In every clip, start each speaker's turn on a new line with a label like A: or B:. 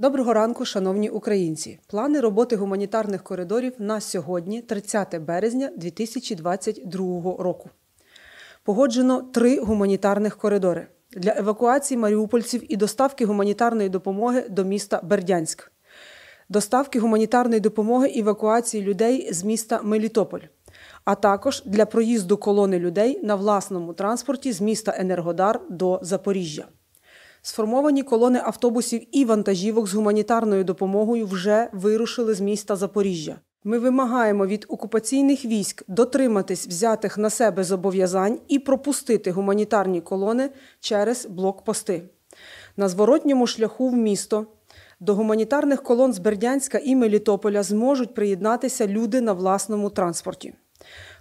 A: Доброго ранку, шановні українці. Плани роботи гуманітарних коридорів на сьогодні, 30 березня 2022 року. Погоджено три гуманітарних коридори для евакуації маріупольців і доставки гуманітарної допомоги до міста Бердянськ, доставки гуманітарної допомоги і евакуації людей з міста Мелітополь, а також для проїзду колони людей на власному транспорті з міста Енергодар до Запоріжжя. Сформовані колони автобусів і вантажівок з гуманітарною допомогою вже вирушили з міста Запоріжжя. Ми вимагаємо від окупаційних військ дотриматись взятих на себе зобов'язань і пропустити гуманітарні колони через блокпости. На зворотньому шляху в місто до гуманітарних колон з Бердянська і Мелітополя зможуть приєднатися люди на власному транспорті.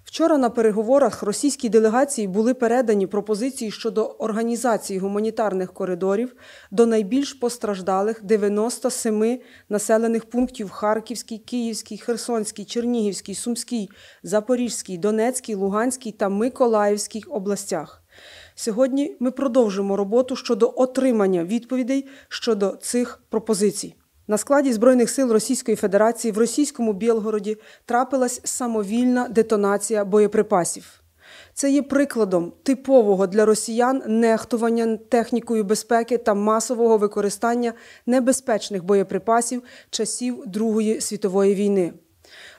A: Вчора на переговорах російській делегації були передані пропозиції щодо організації гуманітарних коридорів до найбільш постраждалих 97 населених пунктів Харківській, Київській, Херсонській, Чернігівській, Сумській, Запорізькій, Донецькій, Луганській та Миколаївській областях. Сьогодні ми продовжимо роботу щодо отримання відповідей щодо цих пропозицій. На складі Збройних сил Російської Федерації в російському Білгороді трапилась самовільна детонація боєприпасів. Це є прикладом типового для росіян нехтування технікою безпеки та масового використання небезпечних боєприпасів часів Другої світової війни.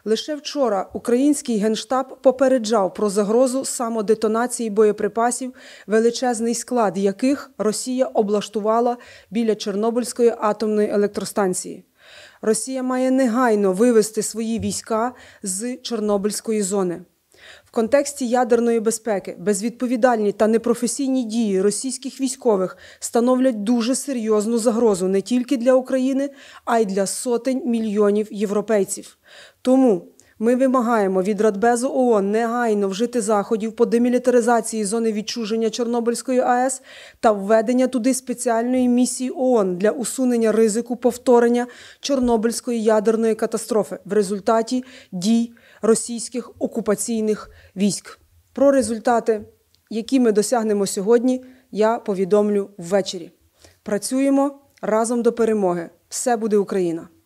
A: Лише вчора український генштаб попереджав про загрозу самодетонації боєприпасів, величезний склад яких Росія облаштувала біля Чорнобильської атомної електростанції. Росія має негайно вивести свої війська з Чорнобильської зони. В контексті ядерної безпеки безвідповідальні та непрофесійні дії російських військових становлять дуже серйозну загрозу не тільки для України, а й для сотень мільйонів європейців. Тому ми вимагаємо від Радбезу ООН негайно вжити заходів по демілітаризації зони відчуження Чорнобильської АЕС та введення туди спеціальної місії ООН для усунення ризику повторення Чорнобильської ядерної катастрофи в результаті дій російських окупаційних військ. Про результати, які ми досягнемо сьогодні, я повідомлю ввечері. Працюємо разом до перемоги. Все буде Україна!